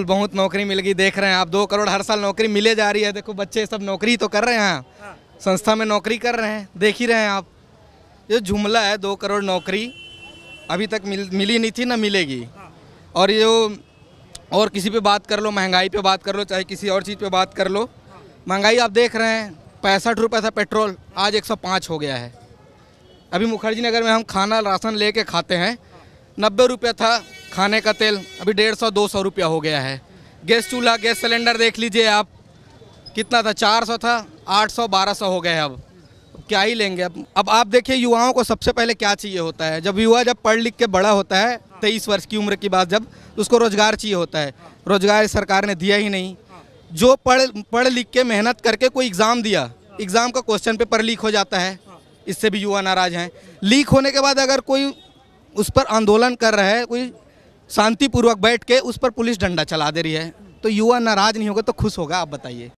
बहुत नौकरी मिल गई देख रहे हैं आप दो करोड़ हर साल नौकरी मिले जा रही है देखो बच्चे सब नौकरी तो कर रहे हैं हाँ। हाँ। संस्था में नौकरी कर रहे हैं देख ही रहे हैं आप ये जुमला है दो करोड़ नौकरी अभी तक मिल मिली नहीं थी ना मिलेगी हाँ। और ये और किसी पे बात कर लो महंगाई पे बात कर लो चाहे किसी और चीज़ पे बात कर लो महंगाई आप देख रहे हैं पैंसठ रुपये था पेट्रोल आज एक हो गया है अभी मुखर्जी नगर में हम खाना राशन ले खाते हैं नब्बे रुपये था खाने का तेल अभी डेढ़ सौ दो सौ रुपया हो गया है गैस चूल्हा गैस सिलेंडर देख लीजिए आप कितना था चार सौ था आठ सौ बारह सौ हो है अब क्या ही लेंगे अब अब आप देखिए युवाओं को सबसे पहले क्या चाहिए होता है जब युवा जब पढ़ लिख के बड़ा होता है तेईस वर्ष की उम्र की बात जब तो उसको रोज़गार चाहिए होता है रोज़गार सरकार ने दिया ही नहीं जो पढ़ पढ़ लिख के मेहनत करके कोई एग्ज़ाम दिया एग्ज़ाम का क्वेश्चन पेपर लीक हो जाता है इससे भी युवा नाराज़ हैं लीक होने के बाद अगर कोई उस पर आंदोलन कर रहा है कोई शांतिपूर्वक बैठ के उस पर पुलिस डंडा चला दे रही है तो युवा नाराज नहीं होगा तो खुश होगा आप बताइए